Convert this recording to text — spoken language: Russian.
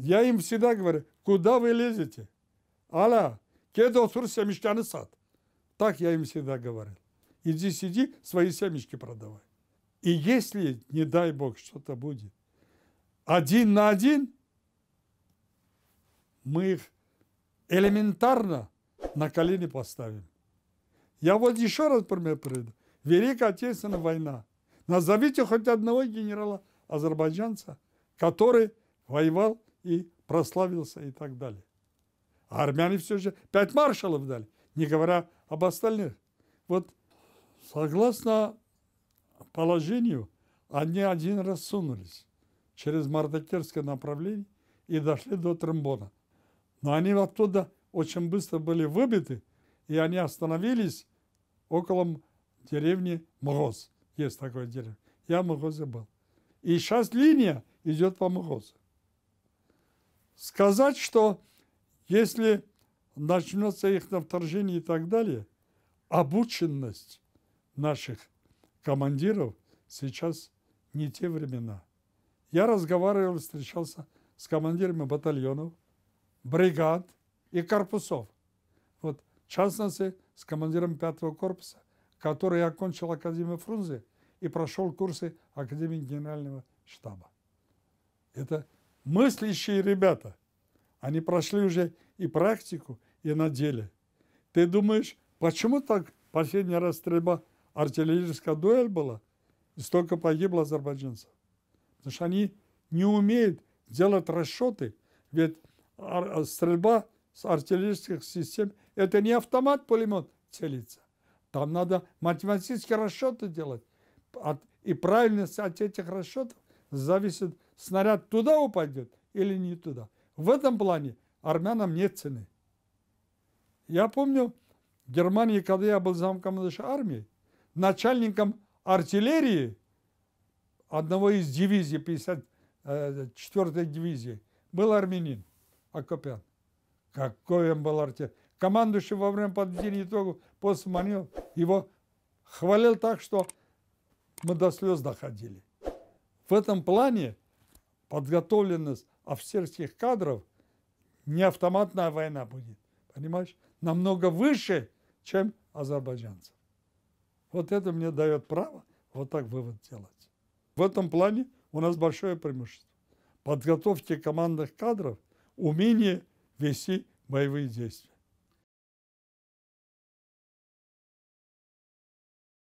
Я им всегда говорю, куда вы лезете? Алла, кедо сур семечканы сад. Так я им всегда говорил. Иди сиди, свои семечки продавай. И если, не дай Бог, что-то будет, один на один, мы их элементарно на колени поставим. Я вот еще раз пример приведу. Великая Отечественная война. Назовите хоть одного генерала азербайджанца, который воевал и прославился и так далее. А армяне все же пять маршалов дали, не говоря об остальных. Вот согласно положению, они один раз сунулись через Мардакерское направление и дошли до Трамбона. Но они оттуда очень быстро были выбиты, и они остановились около деревни Мгоз. Есть такое дерево. Я в Мгозе был. И сейчас линия идет по Мгозу сказать, что если начнется их на вторжение и так далее, обученность наших командиров сейчас не те времена. Я разговаривал, встречался с командирами батальонов, бригад и корпусов. Вот, в частности, с командиром пятого корпуса, который окончил Академию Фрунзе и прошел курсы Академии Генерального штаба. Это мыслящие ребята. Они прошли уже и практику, и на деле. Ты думаешь, почему так последний раз стрельба, артиллерийская дуэль была, и столько погибло азербайджанцев? Потому что они не умеют делать расчеты, ведь а, стрельба с артиллерийских систем – это не автомат-пулемет целится. Там надо математические расчеты делать. и правильность от этих расчетов зависит, снаряд туда упадет или не туда. В этом плане армянам нет цены. Я помню, в Германии, когда я был замком нашей армии, начальником артиллерии одного из дивизий, 54-й э, дивизии, был армянин Акопян. Какой он был артиллер. Командующий во время подведения итогов после маневра его хвалил так, что мы до слез доходили. В этом плане подготовленность офицерских кадров не автоматная война будет, понимаешь? Намного выше, чем азербайджанцев. Вот это мне дает право вот так вывод делать. В этом плане у нас большое преимущество. Подготовки командных кадров, умение вести боевые действия.